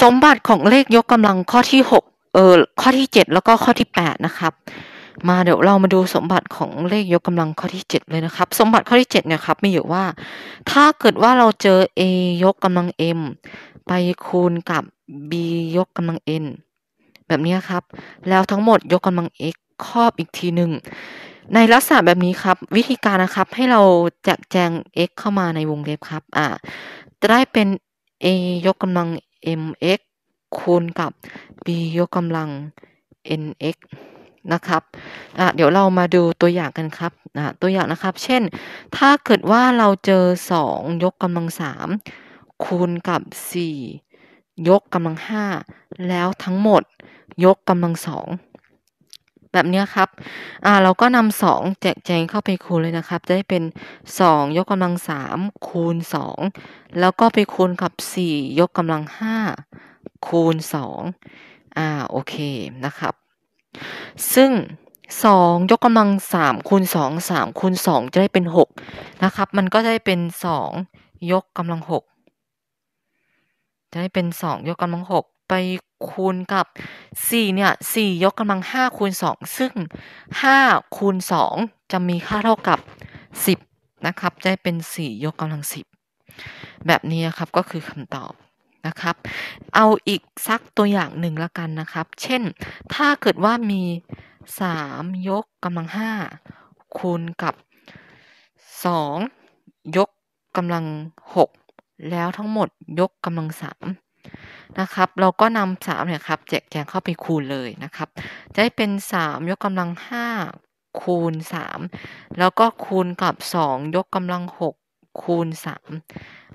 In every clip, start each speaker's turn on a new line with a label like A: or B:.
A: สมบัติของเลขยกกำลังข้อที่หกเออ ข้อที่เจ็ดแล้วก็ข้อที่แปดนะครับ มาเดี๋ยวเรามาดูสมบัติของเลขยกกำลังข้อที่เจ็ดเลยนะครับ สมบัติข้อที่เจ็ดเนี่ยครับมีอยู่ว่า ถ้าเกิดว่าเราเจอ a ยกกำลัง m ไปคูณกับ b ยกกำลัง n แบบนี้ครับ แล้วทั้งหมด ยกกำลัง x ครอบอีกทีหนึ่งในลักษณะแบบนี้ครับวิธีการนะครับให้เราแจกแจง x เข้ามาในวงเล็บครับ อ่าจะได้เป็น a ยกกำลัง mx คูณกับ b ยกกำลัง nx นะครับเดี๋ยวเรามาดูตัวอย่างกันครับ ตัวอย่างนะครับ เช่น ถ้าเกิดว่าเราเจอ 2 ยกกำลัง 3 คูณกับ 4 ยกกำลัง 5 แล้วทั้งหมดยกกำลัง 2แบบนี้ครับ อ่า เราก็นำสองแจกแจงเข้าไปคูณเลยนะครับ จะได้เป็นสองยกกำลังสามคูณงแล้วก็ไปคูณกับสี่ยกกำลังห้าคูณสองอ่า โอเคนะครับ ซึ่งสองยกกำลังสามคูณามคูณงจะได้เป็นหกนะครับ มันก็จะได้เป็นสองยกกำลังหกจะได้เป็นสองยกกำลังหกไปคูณกับ4เนี่ย4ยกกำลัง5คูณ2ซึ่ง 5 คูณ2จะมีค่าเท่ากับ 10 นะครับจะเป็น 4 ยกกำลัง 10 แบบนี้ครับก็คือคำตอบนะครับเอาอีกสักตัวอย่างหนึ่งละกันนะครับ เช่นถ้าเกิดว่ามี 3 ยกกำลัง 5 คูณกับ 2 ยกกำลัง 6 แล้วทั้งหมดยกกำลัง3นะครับเราก็นำสามเนี่ยครับแจกแจงเข้าไปคูณเลยนะครับจะได้เป็นสามยกกำลังห้าคูณมแล้วก็คูณกับสองยกกำลังหกคูณม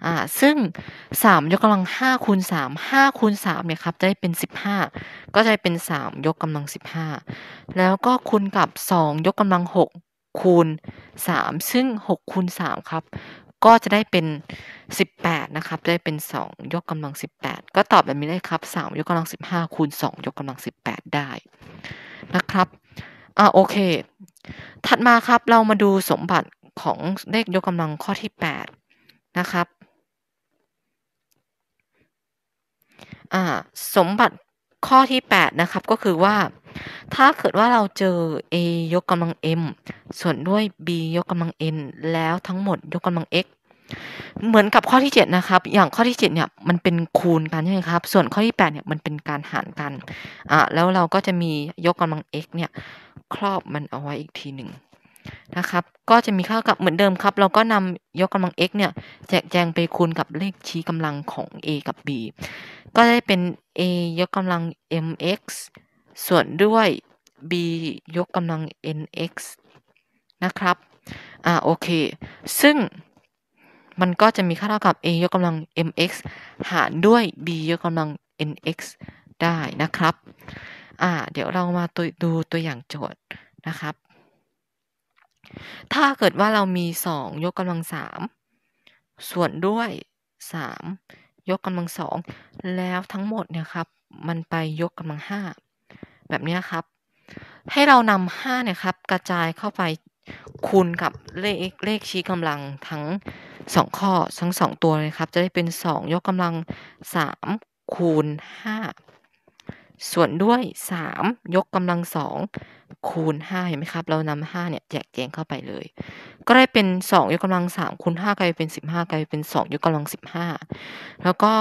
A: อ่าซึ่งสามยกกำลังห้าคูณ้าคูณมเนี่ยครับจะได้เป็นสิบห้าก็จะเป็นสามยกกำลังสิบห้าแล้วก็คูณกับสองยกกำลังหกคูณ3ซึ่ง6คูณ3ครับก็จะได้เป็น 18 นะครับ ได้เป็น 2 ยกกำลัง 18 ก็ตอบแบบนี้ได้ครับ 3 ยกกำลัง 15 คูณ 2 ยกกำลัง 18 ได้นะครับ อ่าโอเค ถัดมาครับ เรามาดูสมบัติของเลขยกกำลังข้อที่ 8 นะครับ อ่า สมบัติข้อที่ 8 นะครับ ก็คือว่าถ้าเกิดว่าเราเจอ a ยกกำลัง m ส่วนด้วย b ยกกำลัง n แล้วทั้งหมด ยกกำลัง x เหมือนกับข้อที่ 7นะครับ อย่างข้อที่7เนี่ยมันเป็นคูณกันใช่ไหมครับ ส่วนข้อที่8เนี่ยมันเป็นการหารกันอ่ะแล้วเราก็จะมียกกำลัง x เนี่ยครอบมันเอาไว้อีกทีหนึ่งนะครับ ก็จะมีค่ากับเหมือนเดิมครับ เราก็นำยกกำลัง x เนี่ยแจกแจงไปคูณกับเลขชี้กำลังของ a กับ b ก็ได้เป็น a ยกกำลัง mx ส่วนด้วย b ยกกำลัง nx นะครับ อ่า โอเค ซึ่งมันก็จะมีค่าเท่ากับ a ยกกำลัง mx หารด้วย b ยกกำลัง nx ได้นะครับ อ่า เดี๋ยวเรามาตัวดูตัวอย่างโจทย์นะครับ ถ้าเกิดว่าเรามี 2 ยกกำลัง 3 ส่วนด้วย 3 ยกกำลัง 2 แล้วทั้งหมดเนี่ยครับ มันไปยกกำลัง 5แบบนี้ครับให้เรานำห้าเนี่ยครับกระจายเข้าไปคูณกับเลขเลขชี้กำลังทั้งสองข้อทั้งสองตัวเลยครับจะได้เป็นสองยกกำลังสามคูณห้าส่วนด้วยสามยกกำลังสองคูณห้าเห็นไหมครับเรานำห้าเนี่ยแจกแจงเข้าไปเลย ก็ได้เป็นสองยกกำลังสามคูณห้ากลายเป็นสิบห้ากลายเป็นสองยกกำลังสิบห้าแล้วก็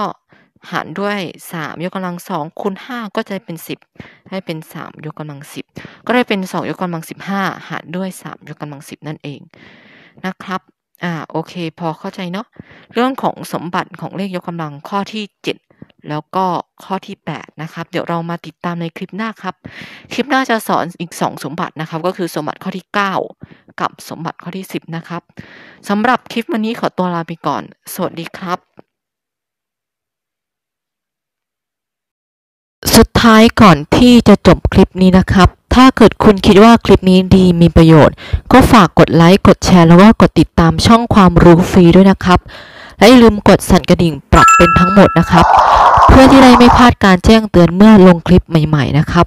A: หารด้วย 3 ยกกำลังสองคูณ5ก็จะเป็น 10 ให้เป็น 3 ยกกำลัง 10 ก็ได้เป็น 2ยกกำลัง 15 หารด้วย 3 ยกกำลัง 10 นั่นเองนะครับอ่าโอเคพอเข้าใจเนาะเรื่องของสมบัติของเลขยกกำลังข้อที่ 7 แล้วก็ข้อที่8นะครับเดี๋ยวเรามาติดตามในคลิปหน้าครับ คลิปหน้าจะสอนอีก 2 สมบัตินะครับ ก็คือสมบัติข้อที่ 9 กับสมบัติข้อที่ 10 นะครับสำหรับคลิปวันนี้ขอตัวลาไปก่อนสวัสดีครับสุดท้ายก่อนที่จะจบคลิปนี้นะครับ ถ้าเกิดคุณคิดว่าคลิปนี้ดีมีประโยชน์ ก็ฝากกดไลค์กดแชร์แล้วก็กดติดตามช่องความรู้ฟรีด้วยนะครับ และอย่าลืมกดสั่นกระดิ่งปรับเป็นทั้งหมดนะครับ เพื่อที่ได้ไม่พลาดการแจ้งเตือนเมื่อลงคลิปใหม่ๆนะครับ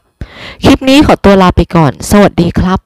A: คลิปนี้ขอตัวลาไปก่อน สวัสดีครับ